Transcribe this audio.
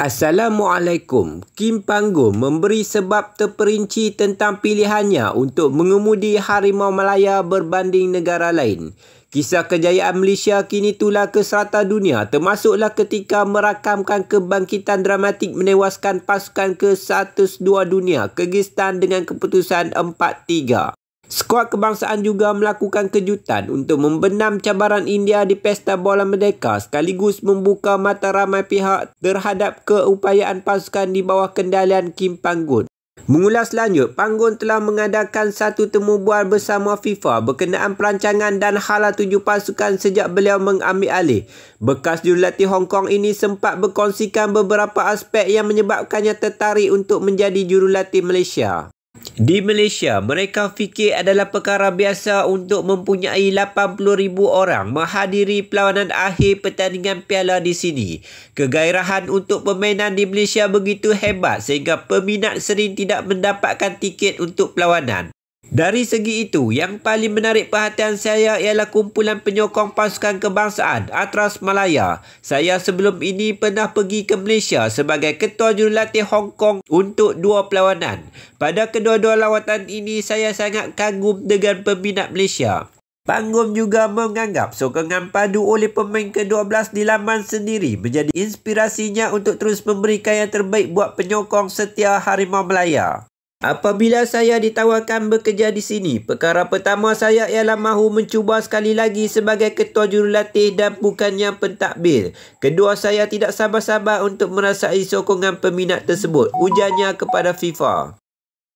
Assalamualaikum. Kim Panggung memberi sebab terperinci tentang pilihannya untuk mengemudi harimau Malaya berbanding negara lain. Kisah kejayaan Malaysia kini tular ke serata dunia termasuklah ketika merakamkan kebangkitan dramatik menewaskan pasukan ke-102 dunia Kyrgyzstan dengan keputusan 4-3. Skuad kebangsaan juga melakukan kejutan untuk membenam cabaran India di Pesta Bola Merdeka sekaligus membuka mata ramai pihak terhadap keupayaan pasukan di bawah kendalian Kim Panggun. Mengulas lanjut, Panggun telah mengadakan satu temu temubual bersama FIFA berkenaan perancangan dan hala tujuh pasukan sejak beliau mengambil alih. Bekas jurulatih Hong Kong ini sempat berkongsikan beberapa aspek yang menyebabkannya tertarik untuk menjadi jurulatih Malaysia. Di Malaysia, mereka fikir adalah perkara biasa untuk mempunyai 80,000 orang menghadiri perlawanan akhir pertandingan piala di sini. Kegairahan untuk permainan di Malaysia begitu hebat sehingga peminat sering tidak mendapatkan tiket untuk perlawanan. Dari segi itu, yang paling menarik perhatian saya ialah kumpulan penyokong pasukan kebangsaan Atras Malaya. Saya sebelum ini pernah pergi ke Malaysia sebagai ketua jurulatih Hong Kong untuk dua perlawanan. Pada kedua-dua lawatan ini, saya sangat kagum dengan pembina Malaysia. Panggung juga menganggap sokongan padu oleh pemain ke-12 di laman sendiri menjadi inspirasinya untuk terus memberikan yang terbaik buat penyokong setia Harimau Malaya. Apabila saya ditawarkan bekerja di sini, perkara pertama saya ialah mahu mencuba sekali lagi sebagai ketua jurulatih dan bukannya pentadbir. Kedua, saya tidak sabar-sabar untuk merasai sokongan peminat tersebut. Ujarnya kepada FIFA.